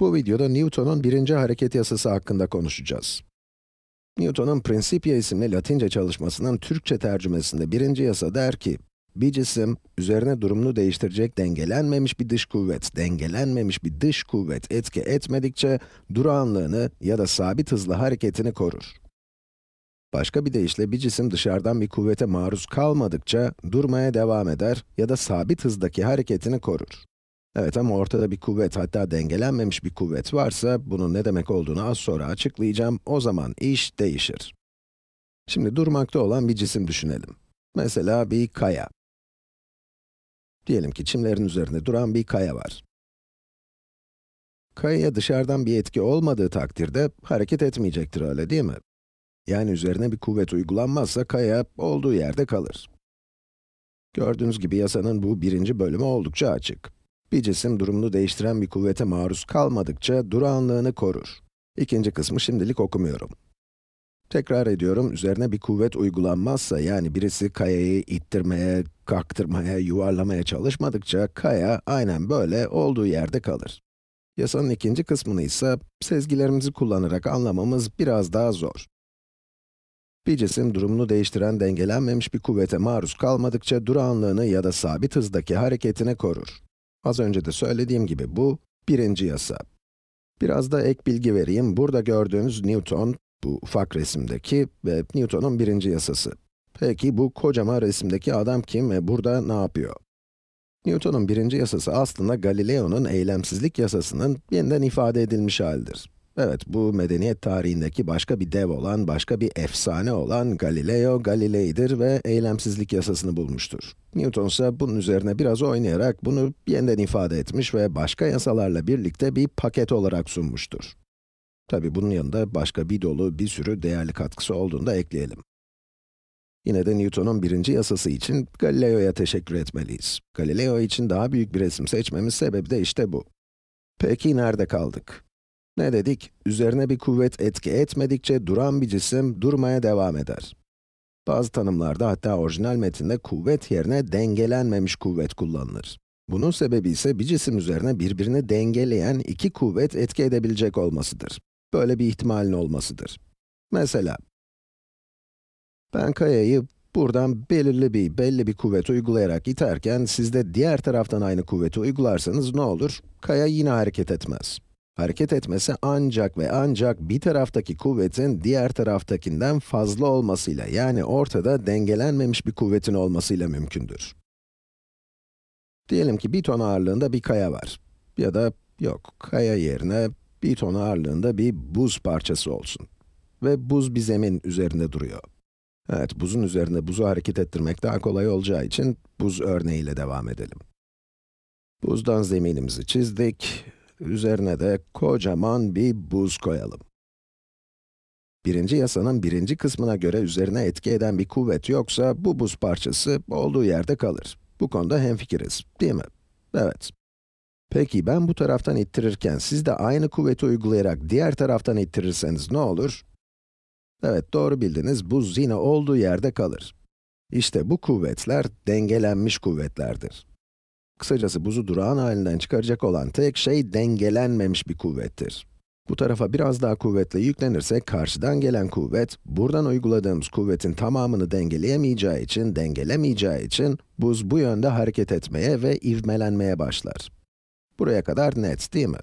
Bu videoda Newton'un birinci hareket yasası hakkında konuşacağız. Newton'un Principia isimli Latince çalışmasının Türkçe tercümesinde birinci yasa der ki, bir cisim, üzerine durumunu değiştirecek dengelenmemiş bir dış kuvvet, dengelenmemiş bir dış kuvvet etki etmedikçe, durağanlığını ya da sabit hızlı hareketini korur. Başka bir deyişle bir cisim dışarıdan bir kuvvete maruz kalmadıkça durmaya devam eder ya da sabit hızdaki hareketini korur. Evet ama ortada bir kuvvet hatta dengelenmemiş bir kuvvet varsa bunun ne demek olduğunu az sonra açıklayacağım. O zaman iş değişir. Şimdi durmakta olan bir cisim düşünelim. Mesela bir kaya. Diyelim ki çimlerin üzerinde duran bir kaya var. Kayaya dışarıdan bir etki olmadığı takdirde hareket etmeyecektir öyle değil mi? Yani üzerine bir kuvvet uygulanmazsa kaya olduğu yerde kalır. Gördüğünüz gibi yasanın bu birinci bölümü oldukça açık bir cisim durumunu değiştiren bir kuvvete maruz kalmadıkça durağanlığını korur. İkinci kısmı şimdilik okumuyorum. Tekrar ediyorum, üzerine bir kuvvet uygulanmazsa, yani birisi kayayı ittirmeye, kaktırmaya, yuvarlamaya çalışmadıkça, kaya aynen böyle olduğu yerde kalır. Yasanın ikinci kısmını ise, sezgilerimizi kullanarak anlamamız biraz daha zor. Bir cisim durumunu değiştiren dengelenmemiş bir kuvvete maruz kalmadıkça durağanlığını ya da sabit hızdaki hareketini korur. Az önce de söylediğim gibi bu birinci yasa. Biraz da ek bilgi vereyim. Burada gördüğünüz Newton, bu ufak resimdeki ve Newton'un birinci yasası. Peki bu kocaman resimdeki adam kim ve burada ne yapıyor? Newton'un birinci yasası aslında Galileo'nun eylemsizlik yasasının yeniden ifade edilmiş halidir. Evet, bu medeniyet tarihindeki başka bir dev olan, başka bir efsane olan Galileo Galilei'dir ve eylemsizlik yasasını bulmuştur. Newton ise bunun üzerine biraz oynayarak bunu yeniden ifade etmiş ve başka yasalarla birlikte bir paket olarak sunmuştur. Tabi bunun yanında başka bir dolu bir sürü değerli katkısı olduğunu da ekleyelim. Yine de Newton'un birinci yasası için Galileo'ya teşekkür etmeliyiz. Galileo için daha büyük bir resim seçmemiz sebebi de işte bu. Peki nerede kaldık? Ne dedik? Üzerine bir kuvvet etki etmedikçe duran bir cisim durmaya devam eder. Bazı tanımlarda hatta orijinal metinde kuvvet yerine dengelenmemiş kuvvet kullanılır. Bunun sebebi ise bir cisim üzerine birbirini dengeleyen iki kuvvet etki edebilecek olmasıdır. Böyle bir ihtimalin olmasıdır. Mesela, ben kayayı buradan belirli bir, belli bir kuvvet uygulayarak iterken, siz de diğer taraftan aynı kuvveti uygularsanız ne olur? Kaya yine hareket etmez. Hareket etmesi ancak ve ancak bir taraftaki kuvvetin diğer taraftakinden fazla olmasıyla yani ortada dengelenmemiş bir kuvvetin olmasıyla mümkündür. Diyelim ki bir ton ağırlığında bir kaya var. Ya da yok, kaya yerine bir ton ağırlığında bir buz parçası olsun. Ve buz bir zemin üzerinde duruyor. Evet, buzun üzerinde buzu hareket ettirmek daha kolay olacağı için buz örneğiyle devam edelim. Buzdan zeminimizi çizdik Üzerine de kocaman bir buz koyalım. Birinci yasanın birinci kısmına göre üzerine etki eden bir kuvvet yoksa bu buz parçası olduğu yerde kalır. Bu konuda hemfikiriz, değil mi? Evet. Peki ben bu taraftan ittirirken siz de aynı kuvveti uygulayarak diğer taraftan ittirirseniz ne olur? Evet, doğru bildiniz. Buz yine olduğu yerde kalır. İşte bu kuvvetler dengelenmiş kuvvetlerdir. Kısacası buzu durağan halinden çıkaracak olan tek şey dengelenmemiş bir kuvvettir. Bu tarafa biraz daha kuvvetle yüklenirse karşıdan gelen kuvvet, buradan uyguladığımız kuvvetin tamamını dengeleyemeyeceği için, dengelemeyeceği için buz bu yönde hareket etmeye ve ivmelenmeye başlar. Buraya kadar net değil mi?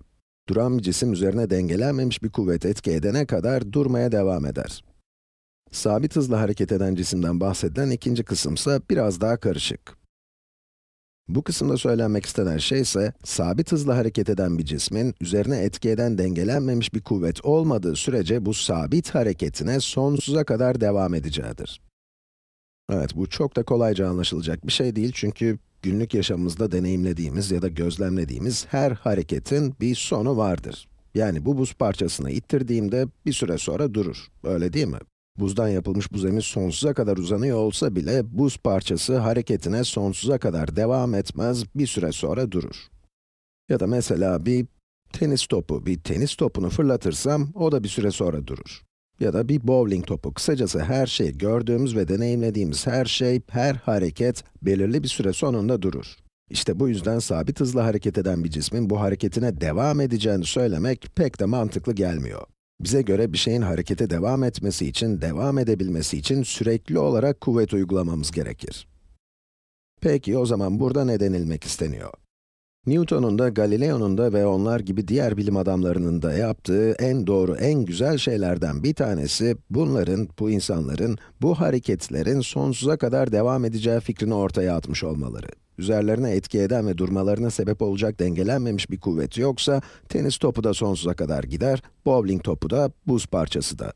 Duran bir cisim üzerine dengelenmemiş bir kuvvet etki edene kadar durmaya devam eder. Sabit hızla hareket eden cisimden bahsedilen ikinci kısımsa biraz daha karışık. Bu kısımda söylenmek istenen şey ise, sabit hızla hareket eden bir cismin, üzerine etki eden dengelenmemiş bir kuvvet olmadığı sürece bu sabit hareketine sonsuza kadar devam edeceğidir. Evet, bu çok da kolayca anlaşılacak bir şey değil çünkü günlük yaşamımızda deneyimlediğimiz ya da gözlemlediğimiz her hareketin bir sonu vardır. Yani bu buz parçasını ittirdiğimde bir süre sonra durur, öyle değil mi? Buzdan yapılmış buz sonsuza kadar uzanıyor olsa bile buz parçası hareketine sonsuza kadar devam etmez, bir süre sonra durur. Ya da mesela bir tenis topu, bir tenis topunu fırlatırsam o da bir süre sonra durur. Ya da bir bowling topu, kısacası her şey, gördüğümüz ve deneyimlediğimiz her şey, her hareket belirli bir süre sonunda durur. İşte bu yüzden sabit hızla hareket eden bir cismin bu hareketine devam edeceğini söylemek pek de mantıklı gelmiyor. Bize göre bir şeyin harekete devam etmesi için, devam edebilmesi için sürekli olarak kuvvet uygulamamız gerekir. Peki o zaman burada ne denilmek isteniyor? Newton'un da Galileo'nun da ve onlar gibi diğer bilim adamlarının da yaptığı en doğru, en güzel şeylerden bir tanesi, bunların, bu insanların, bu hareketlerin sonsuza kadar devam edeceği fikrini ortaya atmış olmaları üzerlerine etki eden ve durmalarına sebep olacak dengelenmemiş bir kuvvet yoksa, tenis topu da sonsuza kadar gider, bowling topu da, buz parçası da.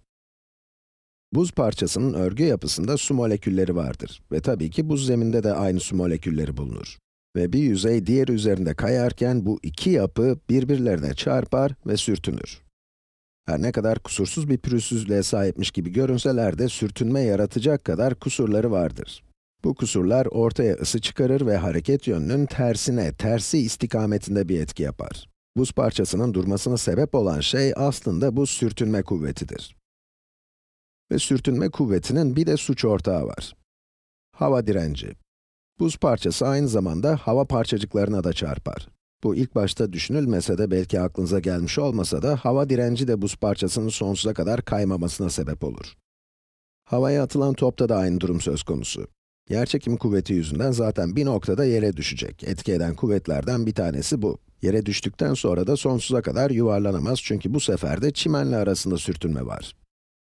Buz parçasının örgü yapısında su molekülleri vardır ve tabii ki buz zeminde de aynı su molekülleri bulunur. Ve bir yüzey diğeri üzerinde kayarken bu iki yapı birbirlerine çarpar ve sürtünür. Her ne kadar kusursuz bir pürüzsüzlüğe sahipmiş gibi görünseler de sürtünme yaratacak kadar kusurları vardır. Bu kusurlar ortaya ısı çıkarır ve hareket yönünün tersine, tersi istikametinde bir etki yapar. Buz parçasının durmasına sebep olan şey aslında bu sürtünme kuvvetidir. Ve sürtünme kuvvetinin bir de suç ortağı var. Hava direnci. Buz parçası aynı zamanda hava parçacıklarına da çarpar. Bu ilk başta düşünülmese de belki aklınıza gelmiş olmasa da hava direnci de buz parçasının sonsuza kadar kaymamasına sebep olur. Havaya atılan topta da aynı durum söz konusu. Yerçekim kuvveti yüzünden zaten bir noktada yere düşecek. Etki eden kuvvetlerden bir tanesi bu. Yere düştükten sonra da sonsuza kadar yuvarlanamaz çünkü bu sefer de çimenle arasında sürtünme var.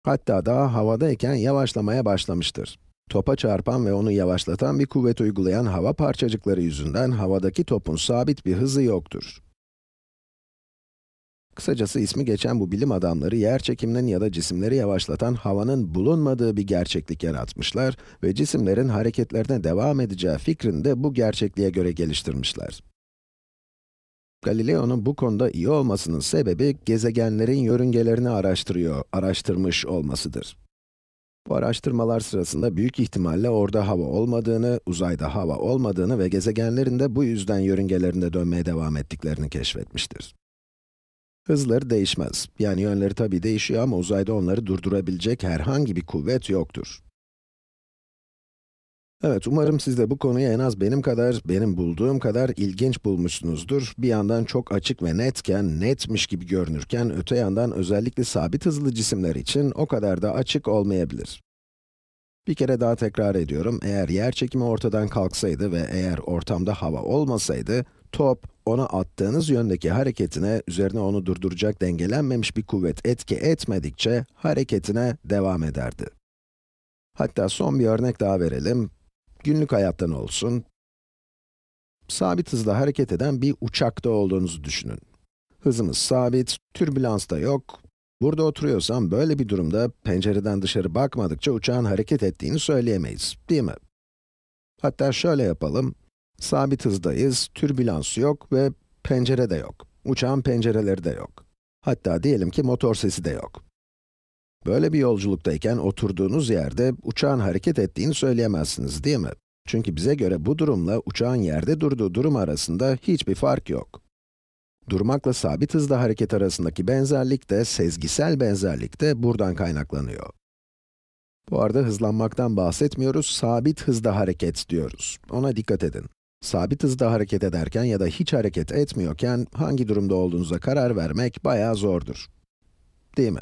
Hatta daha havadayken yavaşlamaya başlamıştır. Topa çarpan ve onu yavaşlatan bir kuvvet uygulayan hava parçacıkları yüzünden havadaki topun sabit bir hızı yoktur. Kısacası ismi geçen bu bilim adamları yer çekiminin ya da cisimleri yavaşlatan havanın bulunmadığı bir gerçeklik yaratmışlar ve cisimlerin hareketlerine devam edeceği fikrini de bu gerçekliğe göre geliştirmişler. Galileo'nun bu konuda iyi olmasının sebebi gezegenlerin yörüngelerini araştırıyor, araştırmış olmasıdır. Bu araştırmalar sırasında büyük ihtimalle orada hava olmadığını, uzayda hava olmadığını ve gezegenlerin de bu yüzden yörüngelerinde dönmeye devam ettiklerini keşfetmiştir. Hızları değişmez. Yani yönleri tabi değişiyor ama uzayda onları durdurabilecek herhangi bir kuvvet yoktur. Evet, umarım siz de bu konuyu en az benim kadar, benim bulduğum kadar ilginç bulmuşsunuzdur. Bir yandan çok açık ve netken, netmiş gibi görünürken, öte yandan özellikle sabit hızlı cisimler için o kadar da açık olmayabilir. Bir kere daha tekrar ediyorum, eğer yer çekimi ortadan kalksaydı ve eğer ortamda hava olmasaydı, top ona attığınız yöndeki hareketine üzerine onu durduracak dengelenmemiş bir kuvvet etki etmedikçe hareketine devam ederdi. Hatta son bir örnek daha verelim. Günlük hayattan olsun. Sabit hızla hareket eden bir uçakta olduğunuzu düşünün. Hızımız sabit, türbülans da yok. Burada oturuyorsam böyle bir durumda pencereden dışarı bakmadıkça uçağın hareket ettiğini söyleyemeyiz, değil mi? Hatta şöyle yapalım. Sabit hızdayız, türbülans yok ve pencere de yok. Uçağın pencereleri de yok. Hatta diyelim ki motor sesi de yok. Böyle bir yolculuktayken oturduğunuz yerde uçağın hareket ettiğini söyleyemezsiniz değil mi? Çünkü bize göre bu durumla uçağın yerde durduğu durum arasında hiçbir fark yok. Durmakla sabit hızda hareket arasındaki benzerlik de, sezgisel benzerlik de buradan kaynaklanıyor. Bu arada hızlanmaktan bahsetmiyoruz, sabit hızda hareket diyoruz. Ona dikkat edin. Sabit hızda hareket ederken ya da hiç hareket etmiyorken hangi durumda olduğunuza karar vermek bayağı zordur. Değil mi?